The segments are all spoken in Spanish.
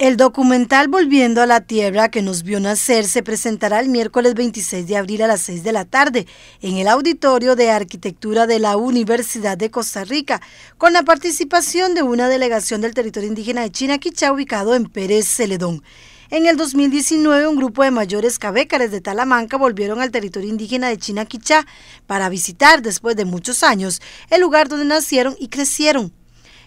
El documental Volviendo a la Tierra que nos vio nacer se presentará el miércoles 26 de abril a las 6 de la tarde en el Auditorio de Arquitectura de la Universidad de Costa Rica, con la participación de una delegación del territorio indígena de China ubicado en Pérez Celedón. En el 2019, un grupo de mayores cabécares de Talamanca volvieron al territorio indígena de China para visitar, después de muchos años, el lugar donde nacieron y crecieron.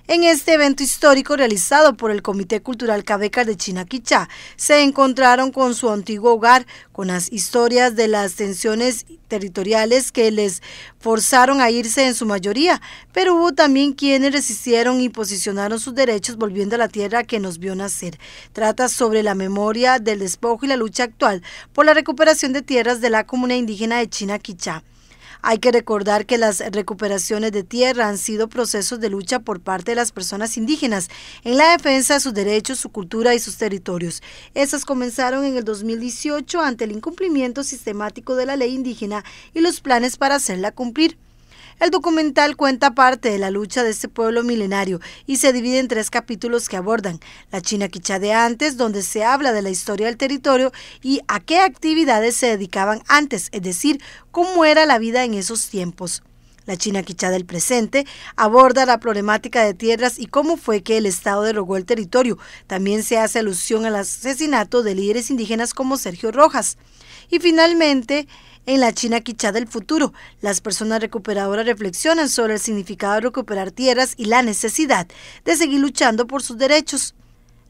En este evento histórico realizado por el Comité Cultural Cabeca de Chinakichá, se encontraron con su antiguo hogar, con las historias de las tensiones territoriales que les forzaron a irse en su mayoría, pero hubo también quienes resistieron y posicionaron sus derechos volviendo a la tierra que nos vio nacer. Trata sobre la memoria del despojo y la lucha actual por la recuperación de tierras de la comuna indígena de Chinaquichá. Hay que recordar que las recuperaciones de tierra han sido procesos de lucha por parte de las personas indígenas en la defensa de sus derechos, su cultura y sus territorios. Esas comenzaron en el 2018 ante el incumplimiento sistemático de la ley indígena y los planes para hacerla cumplir. El documental cuenta parte de la lucha de este pueblo milenario y se divide en tres capítulos que abordan la China quichá de antes, donde se habla de la historia del territorio y a qué actividades se dedicaban antes, es decir, cómo era la vida en esos tiempos. La China Quichá del presente aborda la problemática de tierras y cómo fue que el Estado derogó el territorio. También se hace alusión al asesinato de líderes indígenas como Sergio Rojas. Y finalmente, en la China Quichá del futuro, las personas recuperadoras reflexionan sobre el significado de recuperar tierras y la necesidad de seguir luchando por sus derechos.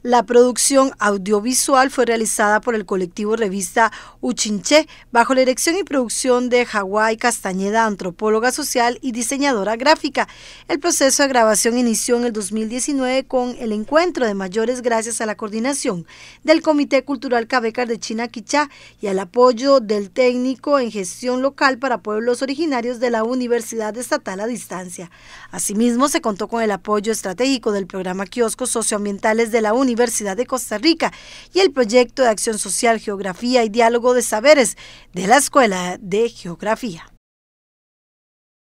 La producción audiovisual fue realizada por el colectivo revista Uchinche, bajo la dirección y producción de Hawái Castañeda, antropóloga social y diseñadora gráfica. El proceso de grabación inició en el 2019 con el encuentro de mayores gracias a la coordinación del Comité Cultural Cabecar de China y al apoyo del técnico en gestión local para pueblos originarios de la Universidad Estatal a Distancia. Asimismo, se contó con el apoyo estratégico del programa Kioscos Socioambientales de la Universidad Universidad de Costa Rica y el proyecto de acción social, geografía y diálogo de saberes de la Escuela de Geografía.